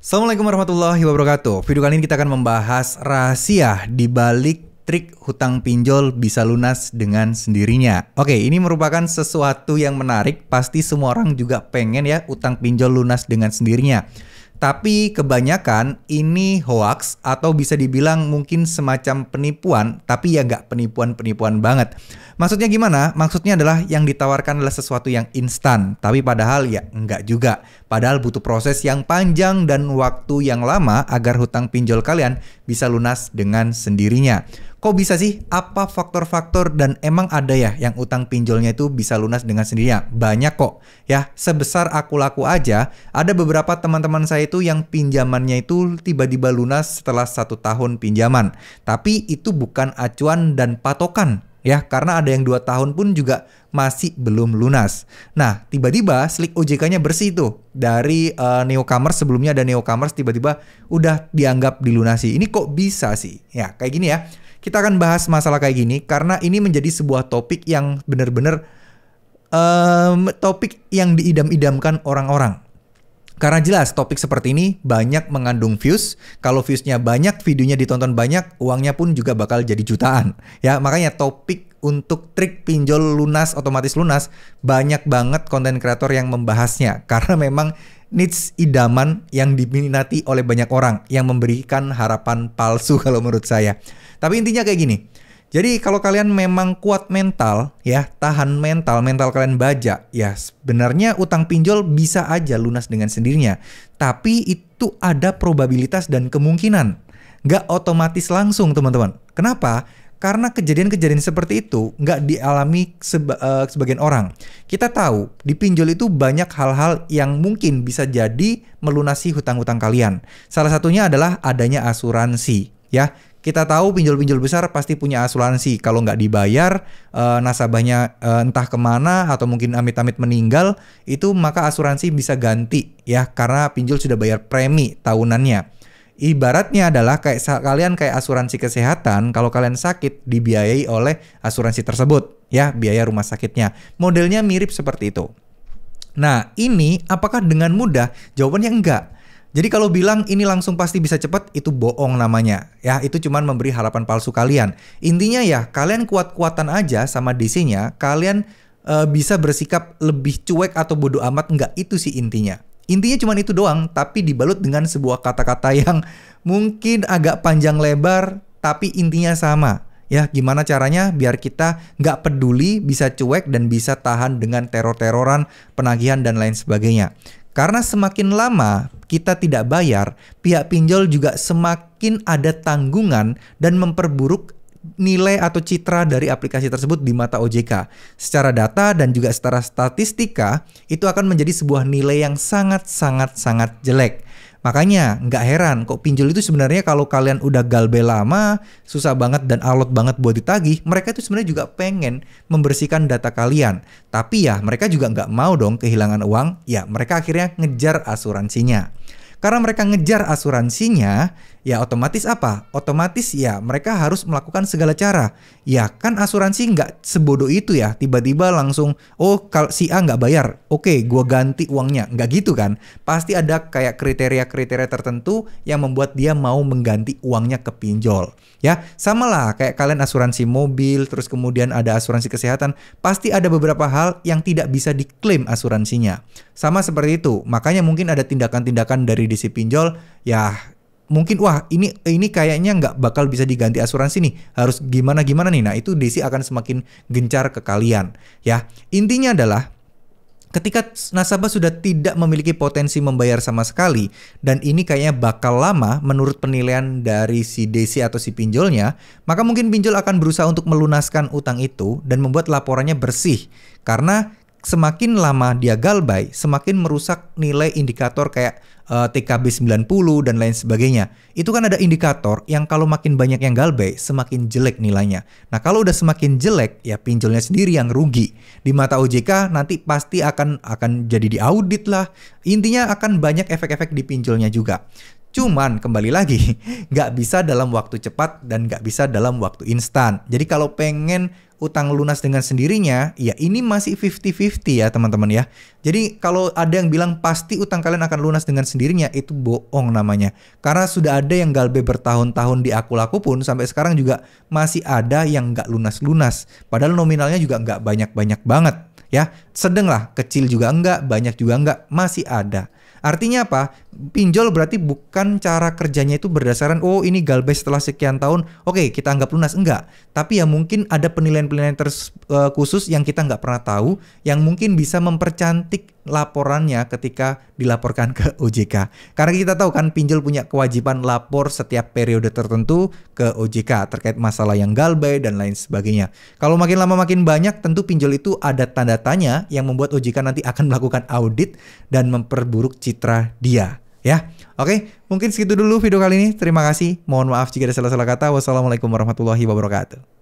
Assalamualaikum warahmatullahi wabarakatuh. Video kali ini kita akan membahas rahasia di balik trik hutang pinjol bisa lunas dengan sendirinya. Oke, ini merupakan sesuatu yang menarik. Pasti semua orang juga pengen ya utang pinjol lunas dengan sendirinya. Tapi kebanyakan ini hoax atau bisa dibilang mungkin semacam penipuan, tapi ya nggak penipuan-penipuan banget. Maksudnya gimana? Maksudnya adalah yang ditawarkan adalah sesuatu yang instan, tapi padahal ya nggak juga. Padahal butuh proses yang panjang dan waktu yang lama agar hutang pinjol kalian bisa lunas dengan sendirinya. Kok bisa sih? Apa faktor-faktor dan emang ada ya yang utang pinjolnya itu bisa lunas dengan sendirinya? Banyak kok. Ya, sebesar aku laku aja, ada beberapa teman-teman saya itu yang pinjamannya itu tiba-tiba lunas setelah satu tahun pinjaman. Tapi itu bukan acuan dan patokan ya karena ada yang dua tahun pun juga masih belum lunas. Nah, tiba-tiba slick OJK-nya bersih tuh dari uh, neocommerce sebelumnya ada neocommerce tiba-tiba udah dianggap dilunasi. Ini kok bisa sih? Ya, kayak gini ya kita akan bahas masalah kayak gini karena ini menjadi sebuah topik yang benar-benar um, topik yang diidam-idamkan orang-orang. Karena jelas topik seperti ini banyak mengandung views. Kalau viewsnya banyak, videonya ditonton banyak, uangnya pun juga bakal jadi jutaan. Ya makanya topik untuk trik pinjol lunas otomatis lunas banyak banget konten kreator yang membahasnya karena memang needs idaman yang diminati oleh banyak orang yang memberikan harapan palsu kalau menurut saya. Tapi intinya kayak gini. Jadi kalau kalian memang kuat mental ya, tahan mental, mental kalian baja, ya sebenarnya utang pinjol bisa aja lunas dengan sendirinya. Tapi itu ada probabilitas dan kemungkinan. Nggak otomatis langsung teman-teman. Kenapa? Karena kejadian-kejadian seperti itu nggak dialami seba, uh, sebagian orang. Kita tahu di pinjol itu banyak hal-hal yang mungkin bisa jadi melunasi hutang-hutang kalian. Salah satunya adalah adanya asuransi, ya. Kita tahu pinjol-pinjol besar pasti punya asuransi. Kalau nggak dibayar, uh, nasabahnya uh, entah kemana atau mungkin amit-amit meninggal, itu maka asuransi bisa ganti, ya, karena pinjol sudah bayar premi tahunannya. Ibaratnya adalah kayak kalian kayak asuransi kesehatan, kalau kalian sakit dibiayai oleh asuransi tersebut, ya biaya rumah sakitnya. Modelnya mirip seperti itu. Nah, ini apakah dengan mudah? Jawabannya enggak. Jadi kalau bilang ini langsung pasti bisa cepat, itu bohong namanya. Ya, itu cuman memberi harapan palsu kalian. Intinya ya, kalian kuat-kuatan aja sama DC-nya, kalian eh, bisa bersikap lebih cuek atau bodoh amat, enggak itu sih intinya. Intinya cuma itu doang, tapi dibalut dengan sebuah kata-kata yang mungkin agak panjang lebar, tapi intinya sama. Ya, gimana caranya biar kita nggak peduli, bisa cuek, dan bisa tahan dengan teror-teroran, penagihan, dan lain sebagainya. Karena semakin lama kita tidak bayar, pihak pinjol juga semakin ada tanggungan dan memperburuk nilai atau citra dari aplikasi tersebut di mata OJK. Secara data dan juga secara statistika, itu akan menjadi sebuah nilai yang sangat-sangat-sangat jelek. Makanya nggak heran kok pinjol itu sebenarnya kalau kalian udah galbe lama, susah banget dan alot banget buat ditagih, mereka itu sebenarnya juga pengen membersihkan data kalian. Tapi ya mereka juga nggak mau dong kehilangan uang, ya mereka akhirnya ngejar asuransinya. Karena mereka ngejar asuransinya, ya otomatis apa? Otomatis ya mereka harus melakukan segala cara. Ya kan asuransi nggak sebodoh itu ya. Tiba-tiba langsung, oh kalau si A nggak bayar, oke okay, gue ganti uangnya. Nggak gitu kan? Pasti ada kayak kriteria-kriteria tertentu yang membuat dia mau mengganti uangnya ke pinjol. Ya sama lah kayak kalian asuransi mobil, terus kemudian ada asuransi kesehatan. Pasti ada beberapa hal yang tidak bisa diklaim asuransinya. Sama seperti itu. Makanya mungkin ada tindakan-tindakan dari DC pinjol ya mungkin wah ini ini kayaknya nggak bakal bisa diganti asuransi nih harus gimana gimana nih nah itu DC akan semakin gencar ke kalian ya intinya adalah Ketika nasabah sudah tidak memiliki potensi membayar sama sekali dan ini kayaknya bakal lama menurut penilaian dari si DC atau si pinjolnya, maka mungkin pinjol akan berusaha untuk melunaskan utang itu dan membuat laporannya bersih karena semakin lama dia galbay, semakin merusak nilai indikator kayak uh, TKB 90 dan lain sebagainya. Itu kan ada indikator yang kalau makin banyak yang galbay, semakin jelek nilainya. Nah, kalau udah semakin jelek, ya pinjolnya sendiri yang rugi. Di mata OJK nanti pasti akan akan jadi diaudit lah. Intinya akan banyak efek-efek di pinjolnya juga. Cuman kembali lagi, nggak bisa dalam waktu cepat dan nggak bisa dalam waktu instan. Jadi kalau pengen utang lunas dengan sendirinya, ya ini masih 50-50 ya teman-teman ya. Jadi kalau ada yang bilang pasti utang kalian akan lunas dengan sendirinya, itu bohong namanya. Karena sudah ada yang galbe bertahun-tahun di aku laku pun, sampai sekarang juga masih ada yang nggak lunas-lunas. Padahal nominalnya juga nggak banyak-banyak banget ya. Sedeng lah, kecil juga enggak, banyak juga enggak, masih ada. Artinya apa? Pinjol berarti bukan cara kerjanya itu berdasarkan oh ini galbes setelah sekian tahun, oke okay, kita anggap lunas enggak. Tapi ya mungkin ada penilaian-penilaian khusus eh, khusus yang kita nggak pernah tahu, yang mungkin bisa mempercantik laporannya ketika dilaporkan ke OJK. Karena kita tahu kan pinjol punya kewajiban lapor setiap periode tertentu ke OJK terkait masalah yang galbay dan lain sebagainya. Kalau makin lama makin banyak tentu pinjol itu ada tanda tanya yang membuat OJK nanti akan melakukan audit dan memperburuk citra dia. Ya, oke, mungkin segitu dulu video kali ini. Terima kasih. Mohon maaf jika ada salah-salah kata. Wassalamualaikum warahmatullahi wabarakatuh.